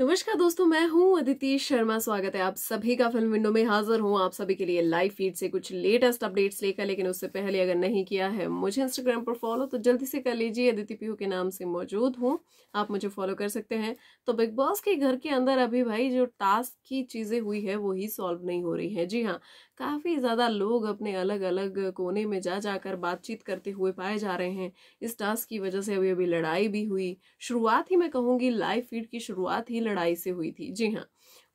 नमस्कार दोस्तों मैं हूं अदिति शर्मा स्वागत है आप सभी का फिल्म विंडो में हाजिर हूं आप सभी के लिए लाइव फीड से कुछ लेटेस्ट अपडेट्स लेकर लेकिन उससे पहले अगर नहीं किया है मुझे इंस्टाग्राम पर फॉलो तो जल्दी से कर लीजिए अदिति पीहू के नाम से मौजूद हूं आप मुझे फॉलो कर सकते हैं तो बिग बॉस के घर के अंदर अभी भाई जो टास्क की चीज़ें हुई है वो ही सॉल्व नहीं हो रही है जी हाँ काफ़ी ज़्यादा लोग अपने अलग अलग कोने में जा जाकर बातचीत करते हुए पाए जा रहे हैं इस टास्क की वजह से अभी अभी लड़ाई भी हुई शुरुआत ही मैं कहूँगी लाइव फीड की शुरुआत ही लड़ाई से हुई थी जी हाँ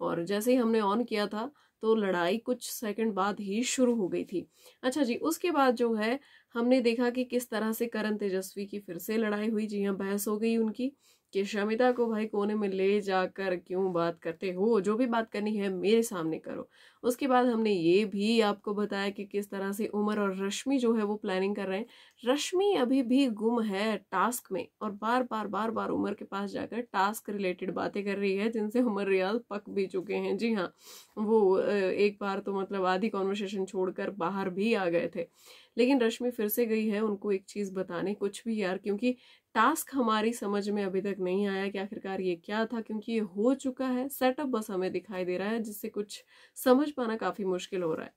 और जैसे ही हमने ऑन किया था तो लड़ाई कुछ सेकंड बाद ही शुरू हो गई थी अच्छा जी उसके बाद जो है हमने देखा कि किस तरह से करण तेजस्वी की फिर से लड़ाई हुई जी हाँ बहस हो गई उनकी कि शमिता को भाई कोने में ले जाकर क्यों बात करते हो जो भी बात करनी है मेरे सामने करो उसके बाद हमने ये भी आपको बताया कि किस तरह से उमर और रश्मि जो है वो प्लानिंग कर रहे हैं रश्मि अभी भी गुम है टास्क में और बार बार बार बार उमर के पास जाकर टास्क रिलेटेड बातें कर रही है जिनसे उमर रियाल पक भी चुके हैं जी हाँ वो एक बार तो मतलब आधी कॉन्वर्सेशन छोड़कर बाहर भी आ गए थे लेकिन रश्मि फिर से गई है उनको एक चीज़ बताने कुछ भी यार क्योंकि टास्क हमारी समझ में अभी तक नहीं आया कि आखिरकार ये क्या था क्योंकि ये हो चुका है सेटअप बस हमें दिखाई दे रहा है जिससे कुछ समझ पाना काफ़ी मुश्किल हो रहा है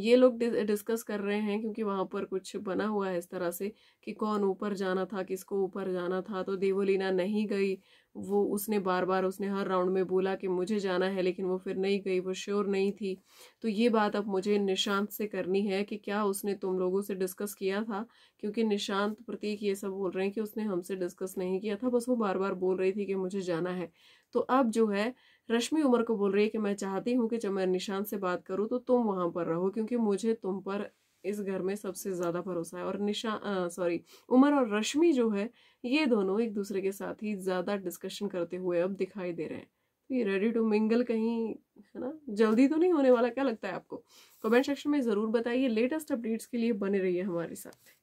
ये लोग डिस्कस कर रहे हैं क्योंकि वहाँ पर कुछ बना हुआ है इस तरह से कि कौन ऊपर जाना था किसको ऊपर जाना था तो देवोलीना नहीं गई वो उसने बार बार उसने हर राउंड में बोला कि मुझे जाना है लेकिन वो फिर नहीं गई वो श्योर नहीं थी तो ये बात अब मुझे निशांत से करनी है कि क्या उसने तुम लोगों से डिस्कस किया था क्योंकि निशांत प्रतीक ये सब बोल रहे हैं कि उसने हमसे डिस्कस नहीं किया था बस वो बार बार बोल रही थी कि मुझे जाना है तो अब जो है रश्मि उमर को बोल रही है कि मैं चाहती हूँ कि जब मैं निशांत से बात करूँ तो तुम वहाँ पर रहो क्योंकि मुझे तुम पर इस घर में सबसे ज़्यादा भरोसा है और निशा सॉरी उमर और रश्मि जो है ये दोनों एक दूसरे के साथ ही ज़्यादा डिस्कशन करते हुए अब दिखाई दे रहे हैं तो ये रेडी टू मिंगल कहीं है ना जल्दी तो नहीं होने वाला क्या लगता है आपको कमेंट सेक्शन में ज़रूर बताइए लेटेस्ट अपडेट्स के लिए बने रहिए हमारे साथ